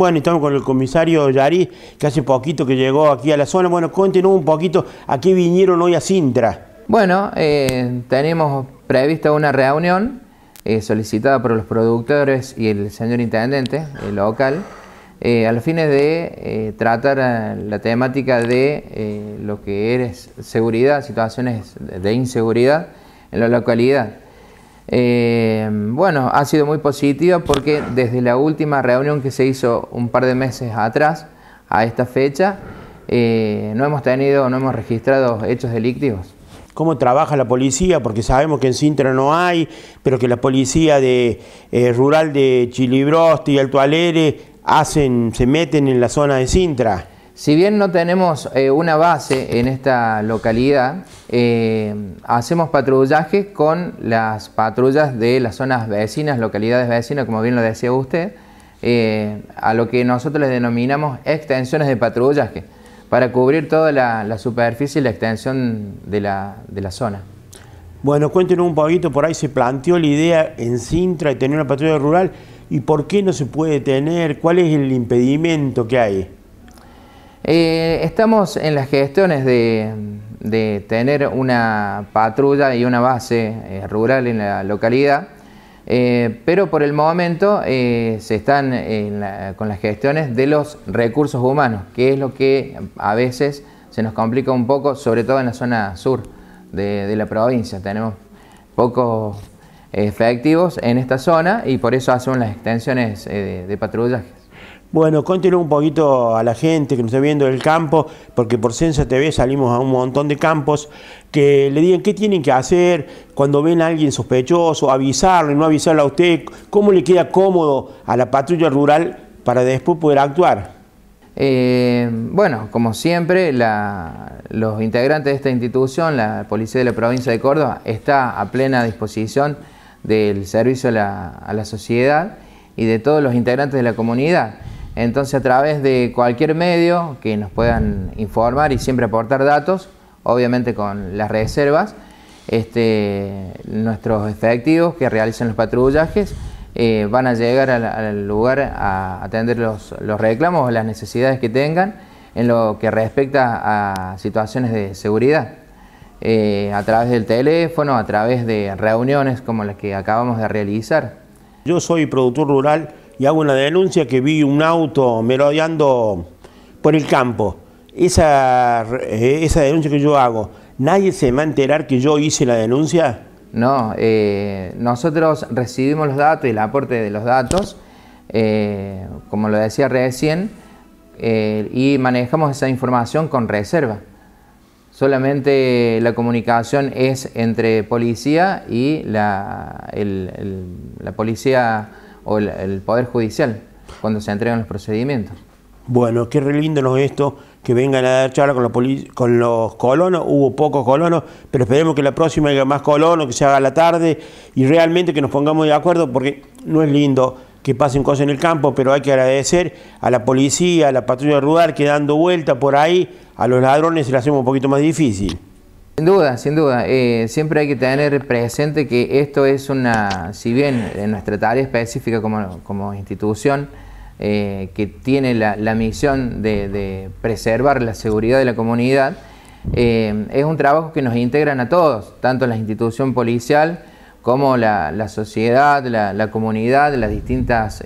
Bueno, estamos con el comisario Yari, que hace poquito que llegó aquí a la zona. Bueno, cuéntenos un poquito a qué vinieron hoy a Sintra. Bueno, eh, tenemos prevista una reunión eh, solicitada por los productores y el señor intendente local, eh, a los fines de eh, tratar la temática de lo que es seguridad, situaciones de inseguridad en la localidad. Eh, bueno, ha sido muy positiva porque desde la última reunión que se hizo un par de meses atrás a esta fecha, eh, no hemos tenido, no hemos registrado hechos delictivos. ¿Cómo trabaja la policía? Porque sabemos que en Sintra no hay, pero que la policía de, eh, rural de Chilibrosti y Altoalere hacen, se meten en la zona de Sintra. Si bien no tenemos eh, una base en esta localidad, eh, hacemos patrullaje con las patrullas de las zonas vecinas, localidades vecinas, como bien lo decía usted, eh, a lo que nosotros les denominamos extensiones de patrullaje, para cubrir toda la, superficie y la extensión de la, de la zona. Bueno, cuéntenos un poquito, por ahí se planteó la idea en Sintra de tener una patrulla rural y por qué no se puede tener, cuál es el impedimento que hay. Eh, estamos en las gestiones de, tener una patrulla y una base eh, rural en la localidad, eh, pero por el momento se están con las gestiones de los recursos humanos, que es lo que a veces se nos complica un poco, sobre todo en la zona sur de, la provincia. Tenemos pocos efectivos en esta zona y por eso hacemos las extensiones de, de bueno, cuéntenos un poquito a la gente que nos está viendo del campo, porque por Censa TV salimos a un montón de campos, que le digan qué tienen que hacer cuando ven a alguien sospechoso, y no avisarle a usted, cómo le queda cómodo a la patrulla rural para después poder actuar. Eh, bueno, como siempre, los integrantes de esta institución, la Policía de la Provincia de Córdoba, está a plena disposición del servicio a la sociedad y de todos los integrantes de la comunidad. Entonces, a través de cualquier medio que nos puedan informar y siempre aportar datos, obviamente con las reservas, este, nuestros efectivos que realizan los patrullajes eh, van a llegar al, lugar a atender los, reclamos o las necesidades que tengan en lo que respecta a situaciones de seguridad. Eh, a través del teléfono, a través de reuniones como las que acabamos de realizar. Yo soy productor rural y hago una denuncia que vi un auto merodeando por el campo. Esa, eh, esa denuncia que yo hago, ¿nadie se va a enterar que yo hice la denuncia? No, eh, nosotros recibimos los datos y el aporte de los datos, eh, como lo decía recién, y manejamos esa información con reserva. Solamente la comunicación es entre policía y la, la policía o el, Poder Judicial cuando se entregan los procedimientos. Bueno, qué re lindo ¿no? esto, que vengan a dar charla con los, con los colonos, hubo pocos colonos, pero esperemos que la próxima haya más colonos, que se haga la tarde y realmente que nos pongamos de acuerdo, porque no es lindo que pasen cosas en el campo, pero hay que agradecer a la policía, a la patrulla rural que dando vuelta por ahí, a los ladrones se le hacemos un poquito más difícil. Sin duda, sin duda. Eh, siempre hay que tener presente que esto es una, si bien en nuestra tarea específica como, como institución, eh, que tiene la, misión de, preservar la seguridad de la comunidad, eh, es un trabajo que nos integran a todos, tanto la institución policial como la, sociedad, la, comunidad, las distintas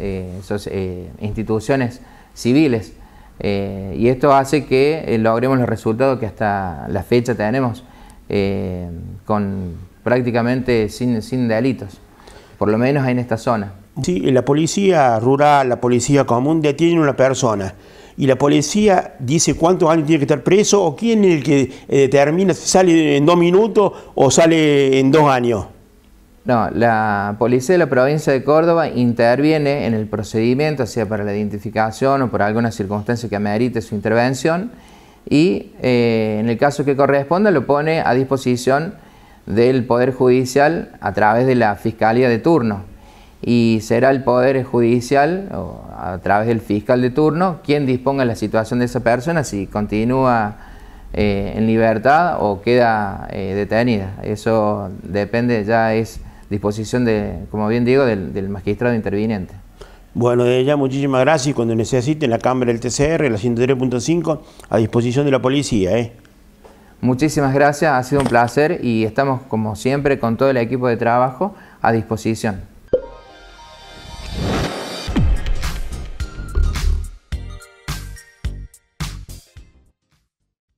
instituciones civiles. y esto hace que logremos los resultados que hasta la fecha tenemos. Eh, con prácticamente sin, sin delitos, por lo menos en esta zona. Sí, la policía rural, la policía común detiene a una persona y la policía dice cuántos años tiene que estar preso o quién es el que eh, determina si sale en dos minutos o sale en dos años. No, la policía de la provincia de Córdoba interviene en el procedimiento, sea para la identificación o por alguna circunstancia que amerite su intervención y eh, en el caso que corresponda lo pone a disposición del Poder Judicial a través de la Fiscalía de turno. Y será el Poder Judicial, a través del fiscal de turno, quien disponga la situación de esa persona, si continúa eh, en libertad o queda eh, detenida. Eso depende, ya es disposición, de, como bien digo, del magistrado interviniente. Bueno, desde ya muchísimas gracias y cuando necesiten la cámara del TCR, la 103.5, a disposición de la policía. ¿eh? Muchísimas gracias, ha sido un placer y estamos como siempre con todo el equipo de trabajo a disposición.